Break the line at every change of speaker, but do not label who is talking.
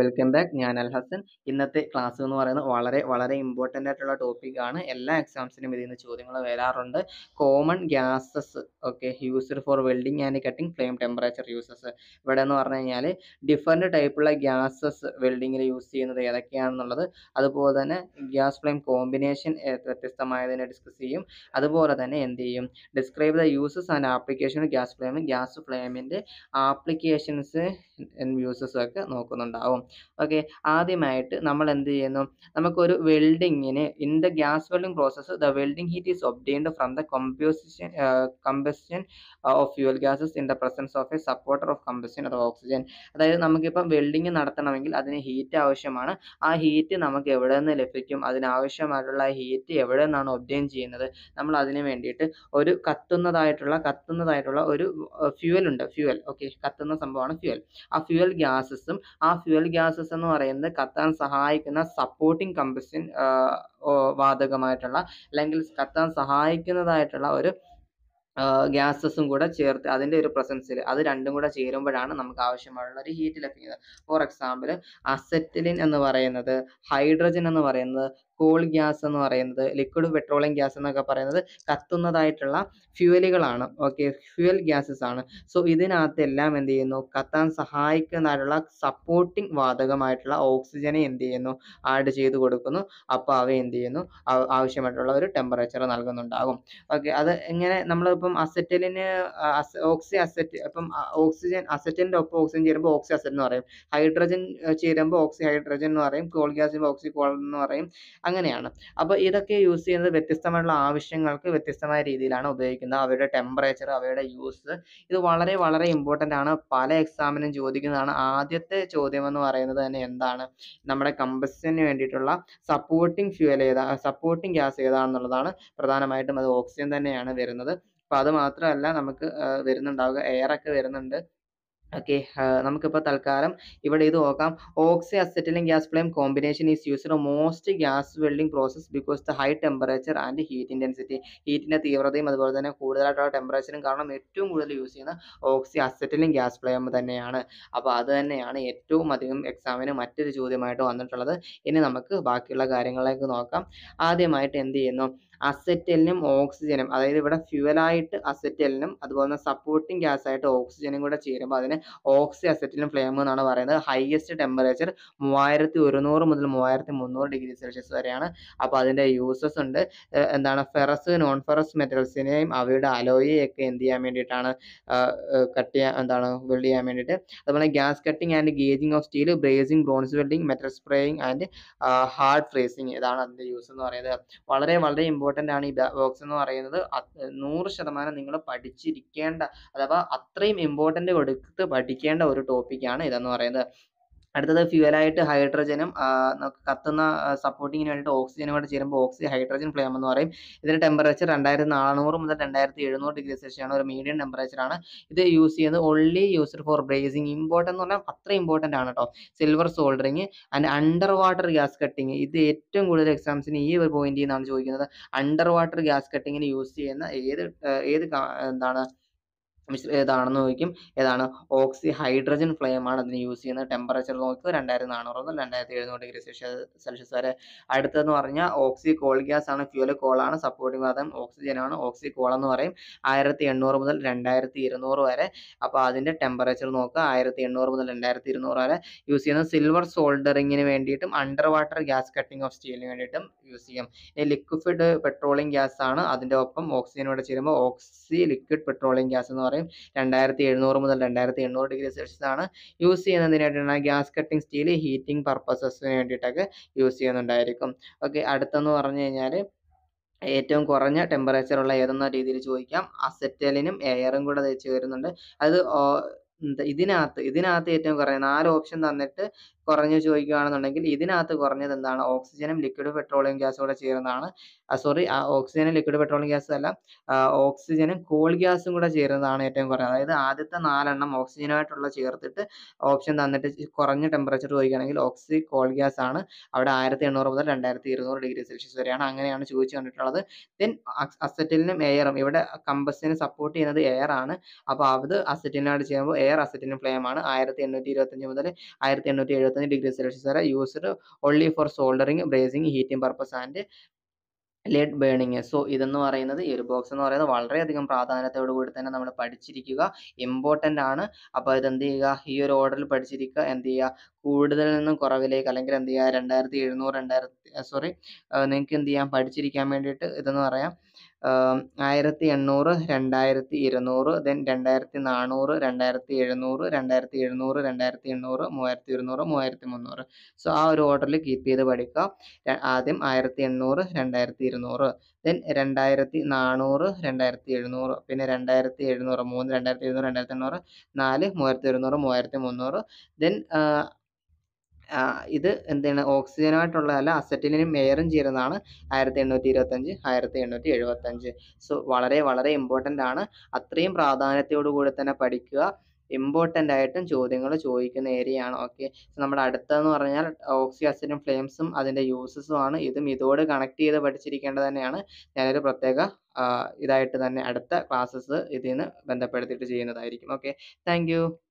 welcome back ഞാൻ അൽ ഹസൻ ഇന്നത്തെ class എന്ന് പറയുന്നത് വളരെ വളരെ ഇമ്പോർട്ടൻ്റ് ആയിട്ടുള്ള ആണ് എല്ലാ എക്സാംസിനും ഇതിൽ നിന്ന് ചോദ്യങ്ങൾ വരാറുണ്ട് common gases okay used for welding and cutting flame temperature uses ഇവിടെ എന്ന് പറഞ്ഞു കഴിഞ്ഞാൽ ഡിഫറെൻറ്റ് ടൈപ്പുള്ള ഗ്യാസസ് വെൽഡിങ്ങിൽ യൂസ് ചെയ്യുന്നത് ഏതൊക്കെയാണെന്നുള്ളത് അതുപോലെ തന്നെ ഗ്യാസ് ഫ്ലെയിം കോമ്പിനേഷൻ വ്യത്യസ്തമായതിനെ ഡിസ്കസ് ചെയ്യും അതുപോലെ തന്നെ എന്ത് ചെയ്യും describe the uses and application gas flame gas ഫ്ലെയിമിൻ്റെ ആപ്ലിക്കേഷൻസ് യൂസസ് ഒക്കെ നോക്കുന്നുണ്ടാവും ഓക്കെ ആദ്യമായിട്ട് നമ്മൾ എന്ത് ചെയ്യുന്നു നമുക്കൊരു വെൽഡിങ്ങിന് in the gas welding process the welding heat is obtained from the composition combustion of fuel gases in the presence of a supporter of combustion അഥവാ ഓക്സിജൻ അതായത് നമുക്കിപ്പം വെൽഡിങ് നടത്തണമെങ്കിൽ അതിന് ഹീറ്റ് ആവശ്യമാണ് ആ ഹീറ്റ് നമുക്ക് എവിടെ നിന്ന് ലഭിക്കും അതിനാവശ്യമായിട്ടുള്ള ഹീറ്റ് എവിടെ നിന്നാണ് ഒബ്റ്റെയിൻ ചെയ്യുന്നത് നമ്മൾ അതിന് വേണ്ടിയിട്ട് ഒരു കത്തുന്നതായിട്ടുള്ള കത്തുന്നതായിട്ടുള്ള ഒരു ഫ്യൂവൽ uh, ഉണ്ട് ഫ്യൂവൽ ഓക്കെ കത്തുന്ന സംഭവമാണ് ഫ്യൂവൽ ആ ഫ്യൂവൽ ഗ്യാസസും ആ ഫ്യൂവൽ ഗ്യാസസ് എന്ന് പറയുന്നത് കത്താൻ സഹായിക്കുന്ന സപ്പോർട്ടിംഗ് കമ്പസ്റ്റൻ വാതകമായിട്ടുള്ള അല്ലെങ്കിൽ കത്താൻ സഹായിക്കുന്നതായിട്ടുള്ള ഒരു ഗ്യാസസും കൂടെ ചേർത്ത് അതിൻ്റെ ഒരു പ്രസൻസിൽ അത് രണ്ടും കൂടെ ചേരുമ്പോഴാണ് നമുക്ക് ആവശ്യമായുള്ള ഒരു ഹീറ്റ് ലഭിക്കുന്നത് ഫോർ എക്സാമ്പിൾ അസെറ്റിലിൻ എന്ന് പറയുന്നത് ഹൈഡ്രജൻ എന്ന് പറയുന്നത് കോൾ ഗ്യാസ് എന്ന് പറയുന്നത് ലിക്വിഡ് പെട്രോളിയം ഗ്യാസ് എന്നൊക്കെ പറയുന്നത് കത്തുന്നതായിട്ടുള്ള ഫ്യുവലുകളാണ് ഓക്കെ ഫ്യുവൽ ഗ്യാസസ് ആണ് സോ ഇതിനകത്തെല്ലാം എന്ത് ചെയ്യുന്നു കത്താൻ സഹായിക്കുന്നതായിട്ടുള്ള സപ്പോർട്ടിംഗ് വാതകമായിട്ടുള്ള ഓക്സിജനെ എന്ത് ചെയ്യുന്നു ആഡ് ചെയ്ത് കൊടുക്കുന്നു അപ്പോൾ അവ എന്ത് ചെയ്യുന്നു ആവശ്യമായിട്ടുള്ള ഒരു ടെമ്പറേച്ചർ നൽകുന്നുണ്ടാകും ഓക്കെ അത് എങ്ങനെ നമ്മളിപ്പം അസറ്റലിന് ഓക്സി അസറ്റ് ഇപ്പം ഓക്സിജൻ അസറ്റിൻ്റെ ഒപ്പം ഓക്സിജൻ ചേരുമ്പോൾ ഓക്സി അസറ്റ് എന്ന് പറയും ഹൈഡ്രജൻ ചേരുമ്പോൾ ഓക്സി ഹൈഡ്രജൻ എന്ന് പറയും കോൾ ഗ്യാസിൻ്റെ ഓക്സി കോൾ എന്ന് പറയും അങ്ങനെയാണ് അപ്പോൾ ഇതൊക്കെ യൂസ് ചെയ്യുന്നത് വ്യത്യസ്തമായിട്ടുള്ള ആവശ്യങ്ങൾക്ക് വ്യത്യസ്തമായ രീതിയിലാണ് ഉപയോഗിക്കുന്നത് അവരുടെ ടെമ്പറേച്ചർ അവരുടെ യൂസ് ഇത് വളരെ വളരെ ഇമ്പോർട്ടൻ്റ് ആണ് പല എക്സാമിനും ചോദിക്കുന്നതാണ് ആദ്യത്തെ ചോദ്യം എന്ന് പറയുന്നത് തന്നെ എന്താണ് നമ്മുടെ കമ്പസിന് വേണ്ടിയിട്ടുള്ള സപ്പോർട്ടിംഗ് ഫ്യൂവൽ ഏതാ സപ്പോർട്ടിംഗ് ഗ്യാസ് ഏതാണെന്നുള്ളതാണ് പ്രധാനമായിട്ടും അത് ഓക്സിജൻ തന്നെയാണ് വരുന്നത് അപ്പോൾ അത് മാത്രമല്ല നമുക്ക് വരുന്നുണ്ടാവുക എയർ ഒക്കെ വരുന്നുണ്ട് ഓക്കെ നമുക്കിപ്പോൾ തൽക്കാലം ഇവിടെ ഇത് നോക്കാം oxy acetylene gas flame combination is used most gas welding process because the high temperature and heat intensity ഹീറ്റിൻ്റെ തീവ്രതയും അതുപോലെ തന്നെ കൂടുതലായിട്ടുള്ള ടെമ്പറേച്ചറും കാരണം ഏറ്റവും കൂടുതൽ യൂസ് ചെയ്യുന്ന ഓക്സി അസെറ്റിലിൻ ഗ്യാസ് ഫ്ലെയിം തന്നെയാണ് അപ്പോൾ അത് തന്നെയാണ് ഏറ്റവും അധികം എക്സാമിന് മറ്റൊരു ചോദ്യമായിട്ട് വന്നിട്ടുള്ളത് ഇനി നമുക്ക് ബാക്കിയുള്ള കാര്യങ്ങളിലേക്ക് നോക്കാം ആദ്യമായിട്ട് എന്ത് ചെയ്യുന്നു അസെറ്റലിനും ഓക്സിജനും അതായത് ഇവിടെ ഫ്യുവലായിട്ട് അസെറ്റലിനും അതുപോലെ തന്നെ സപ്പോർട്ടിംഗ് ഗ്യാസ് ആയിട്ട് ഓക്സിജനും കൂടെ ചേരുമ്പോൾ അതിന് ഓക്സി അസറ്റിലും ഫ്ലെയിം എന്നാണ് പറയുന്നത് ഹയസ്റ്റ് ടെമ്പറേച്ചർ മൂവായിരത്തി ഒരുന്നൂറ് മുതൽ മൂവായിരത്തി മുന്നൂറ് ഡിഗ്രി സെൽഷ്യസ് വരെയാണ് അപ്പോൾ അതിൻ്റെ യൂസസ് ഉണ്ട് എന്താണ് ഫെറസ് നോൺ ഫെറസ് മെറ്റൽസിനെയും അവയുടെ അലോയിയൊക്കെ എന്ത് ചെയ്യാൻ വേണ്ടിയിട്ടാണ് കട്ട് ചെയ്യാൻ എന്താണ് വെൽഡ് ചെയ്യാൻ വേണ്ടിയിട്ട് അതുപോലെ gas cutting and gouging of steel brazing bronze welding metal spraying and hard facing ഇതാണ് അതിൻ്റെ യൂസ് എന്ന് പറയുന്നത് വളരെ വളരെ ഇമ്പോർട്ടൻ്റ് ആണ് ഈ ബോക്സ് എന്ന് പറയുന്നത് നൂറ് ശതമാനം നിങ്ങൾ പഠിച്ചിരിക്കേണ്ട അഥവാ അത്രയും ഇമ്പോർട്ടൻ്റ് കൊടുത്ത് പഠിക്കേണ്ട ഒരു ടോപ്പിക്കാണ് ഇതെന്ന് പറയുന്നത് അടുത്തത് ഫ്യൂവലായിട്ട് ഹൈഡ്രജനും കത്തുന്ന സപ്പോർട്ടിങ്ങിന് വേണ്ടിയിട്ട് ഓക്സിജനും കൂടെ ചേരുമ്പോൾ ഓക്സി ഹൈഡ്രജൻ ഫ്ലെയിം എന്ന് പറയും ഇതിന്റെ ടെമ്പറേച്ചർ രണ്ടായിരത്തി നാനൂറ് മുതൽ രണ്ടായിരത്തി എഴുന്നൂറ് ഡിഗ്രി സെൽഷ്യസ് ആണ് ഒരു മീഡിയം ടെമ്പറേച്ചർ ആണ് ഇത് യൂസ് ചെയ്യുന്നത് only used for brazing important എന്ന് പറഞ്ഞാൽ അത്ര ഇമ്പോർട്ടൻ്റ് ആണ് കേട്ടോ silver soldering and under water gas cutting ഇത് ഏറ്റവും കൂടുതൽ എക്സാംസിന് ഈ ഒരു പോയിന്റിൽ നിന്നാണ് ചോദിക്കുന്നത് അണ്ടർ വാട്ടർ ഗ്യാസ് കട്ടിങ്ങിന് യൂസ് ചെയ്യുന്ന ഏത് ഏത് എന്താണ് ഏതാണെന്ന് ചോദിക്കും ഏതാണ് ഓക്സി ഹൈഡ്രജൻ ഫ്ലെയിം ആണ് അതിന് യൂസ് ചെയ്യുന്നത് ടെമ്പറേച്ചർ നോക്കുക രണ്ടായിരത്തി നാനൂറ് മുതൽ രണ്ടായിരത്തി എഴുന്നൂറ് ഡിഗ്രി സെൽഷ്യസ് വരെ അടുത്തതെന്ന് പറഞ്ഞാൽ ഓക്സി കോൾ ഗ്യാസ് ആണ് ഫ്യൂൽ കോളാണ് സപ്പോർട്ടിംഗ് വാതം ഓക്സിജൻ ആണ് ഓക്സി കോൾ എന്ന് പറയും ആയിരത്തി എണ്ണൂറ് മുതൽ രണ്ടായിരത്തി ഇരുന്നൂറ് വരെ അപ്പോൾ അതിൻ്റെ ടെമ്പറേച്ചർ നോക്കുക ആയിരത്തി എണ്ണൂറ് മുതൽ രണ്ടായിരത്തി ഇരുന്നൂറ് വരെ യൂസ് ചെയ്യുന്നത് സിൽവർ സോൾഡറിങ്ങിന് വേണ്ടിയിട്ടും under water gas cutting of സ്റ്റീലിന് വേണ്ടിയിട്ടും യൂസ് ചെയ്യും ലിക്വിഡ് പെട്രോളിയം ഗ്യാസ് ആണ് അതിൻ്റെ ഒപ്പം ഓക്സിജനോട് ചേരുമ്പോൾ ഓക്സി ലിക്വിഡ് പെട്രോളിയം ഗ്യാസ് എന്ന് പറയും പറയും രണ്ടായിരത്തി എഴുന്നൂറ് മുതൽ രണ്ടായിരത്തി എണ്ണൂറ് ഡിഗ്രി സെൽഷ്യസ് ആണ് യൂസ് ചെയ്യുന്നതിനായിട്ടാണ് ഗ്യാസ് കട്ടിംഗ് സ്റ്റീൽ ഹീറ്റിംഗ് പർപ്പസസിന് വേണ്ടിയിട്ടൊക്കെ യൂസ് ചെയ്യുന്നുണ്ടായിരിക്കും ഓക്കെ അടുത്തെന്ന് പറഞ്ഞു കഴിഞ്ഞാൽ ഏറ്റവും കുറഞ്ഞ ഉള്ള ഏതെന്ന രീതിയിൽ ചോദിക്കാം അസറ്റലിനും എയറും കൂടെ തേച്ച് വരുന്നുണ്ട് അത് ഇതിനകത്ത് ഇതിനകത്ത് ഏറ്റവും കുറഞ്ഞ നാല് ഓപ്ഷൻ തന്നിട്ട് കുറഞ്ഞു ചോദിക്കുകയാണെന്നുണ്ടെങ്കിൽ ഇതിനകത്ത് കുറഞ്ഞത് എന്താണ് ഓക്സിജനും ലിക്വിഡ് പെട്രോളിയം ഗ്യാസും കൂടെ ചേരുന്നതാണ് സോറി ഓക്സിജനും ലിക്വിഡ് പെട്രോളിയം ഗ്യാസും അല്ല ഓക്സിജനും കോൾ ഗ്യാസും കൂടെ ചേരുന്നതാണ് ഏറ്റവും കുറഞ്ഞത് അതായത് ആദ്യത്തെ നാലെണ്ണം ഓക്സിജനുമായിട്ടുള്ള ചേർത്തിട്ട് ഓപ്ഷൻ തന്നിട്ട് കുറഞ്ഞ ടെമ്പറേച്ചർ ചോദിക്കുകയാണെങ്കിൽ ഓക്സി കോൾ ഗ്യാസ് ആണ് അവിടെ ആയിരത്തി എണ്ണൂറ് മുതൽ രണ്ടായിരത്തി ഇരുന്നൂറ് ഡിഗ്രി സെൽഷ്യസ് വരെയാണ് അങ്ങനെയാണ് ചോദിച്ചു കണ്ടിട്ടുള്ളത് ദെൻ അസറ്റിലിനും എയറും ഇവിടെ കമ്പസിനെ സപ്പോർട്ട് ചെയ്യുന്നത് എയർ ആണ് അപ്പോൾ അത് അസറ്റിനോട് ചെയ്യുമ്പോൾ എയർ അസറ്റിനും ഫ്ലെയിമാണ് ആയിരത്തി എണ്ണൂറ്റി മുതൽ ആയിരത്തി എണ്ണൂറ്റി എഴുപത്തി ഇരുപത്തഞ്ച് ഡിഗ്രി സെൽഷ്യസ് വരെ used only for soldering brazing heating purpose and lead burning so ഇതെന്ന് പറയുന്നത് ഈ ഒരു ബോക്സ് എന്ന് പറയുന്നത് വളരെയധികം പ്രാധാന്യത്തോടു കൂടി തന്നെ നമ്മൾ പഠിച്ചിരിക്കുക ഇമ്പോർട്ടൻ്റ് ആണ് അപ്പോൾ ഇത് എന്ത് ചെയ്യുക ഈ ഒരു ഓർഡറിൽ പഠിച്ചിരിക്കുക എന്ത് ചെയ്യുക കൂടുതൽ നിന്നും കുറവിലേക്ക് അല്ലെങ്കിൽ എന്ത് ചെയ്യുക രണ്ടായിരത്തി എഴുന്നൂറ് രണ്ടായിരത്തി സോറി നിങ്ങൾക്ക് എന്ത് ചെയ്യാം പഠിച്ചിരിക്കാൻ വേണ്ടിയിട്ട് ഇതെന്ന് പറയാം ആയിരത്തി എണ്ണൂറ് രണ്ടായിരത്തി ഇരുന്നൂറ് ദെൻ രണ്ടായിരത്തി നാനൂറ് രണ്ടായിരത്തി എഴുന്നൂറ് രണ്ടായിരത്തി എഴുന്നൂറ് രണ്ടായിരത്തി എണ്ണൂറ് മൂവായിരത്തി ഇരുന്നൂറ് മൂവായിരത്തി മുന്നൂറ് സോ ആ ഒരു ഓർഡറിൽ കീപ്പ് ചെയ്ത് പഠിക്കുക ആദ്യം ആയിരത്തി എണ്ണൂറ് രണ്ടായിരത്തി ഇരുന്നൂറ് ദെൻ രണ്ടായിരത്തി നാനൂറ് രണ്ടായിരത്തി എഴുന്നൂറ് പിന്നെ രണ്ടായിരത്തി എഴുന്നൂറ് മൂന്ന് രണ്ടായിരത്തി എഴുന്നൂറ് രണ്ടായിരത്തി എണ്ണൂറ് നാല് മൂവായിരത്തി ഇരുന്നൂറ് മൂവായിരത്തി മുന്നൂറ് ദെൻ ഇത് എന്താണ് ഓക്സിജനുമായിട്ടുള്ളതല്ല അസറ്റിലിനും എയറും ചേരുന്നതാണ് ആയിരത്തി എണ്ണൂറ്റി ഇരുപത്തഞ്ച് ആയിരത്തി എണ്ണൂറ്റി എഴുപത്തഞ്ച് സോ വളരെ വളരെ ഇമ്പോർട്ടൻ്റ് ആണ് അത്രയും പ്രാധാന്യത്തോടു തന്നെ പഠിക്കുക ഇമ്പോർട്ടൻ്റ് ആയിട്ടും ചോദ്യങ്ങൾ ചോദിക്കുന്ന ഏരിയയാണ് ഓക്കെ നമ്മുടെ അടുത്തതെന്ന് പറഞ്ഞാൽ ഓക്സി അസറ്റിൻ ഫ്ലെയിംസും അതിൻ്റെ യൂസസും ആണ് ഇതും ഇതോട് കണക്ട് ചെയ്ത് പഠിച്ചിരിക്കേണ്ടത് തന്നെയാണ് ഞാനൊരു പ്രത്യേക ഇതായിട്ട് തന്നെ അടുത്ത ക്ലാസ്സസ് ഇതിൽ നിന്ന് ബന്ധപ്പെടുത്തിയിട്ട് ചെയ്യുന്നതായിരിക്കും ഓക്കെ താങ്ക്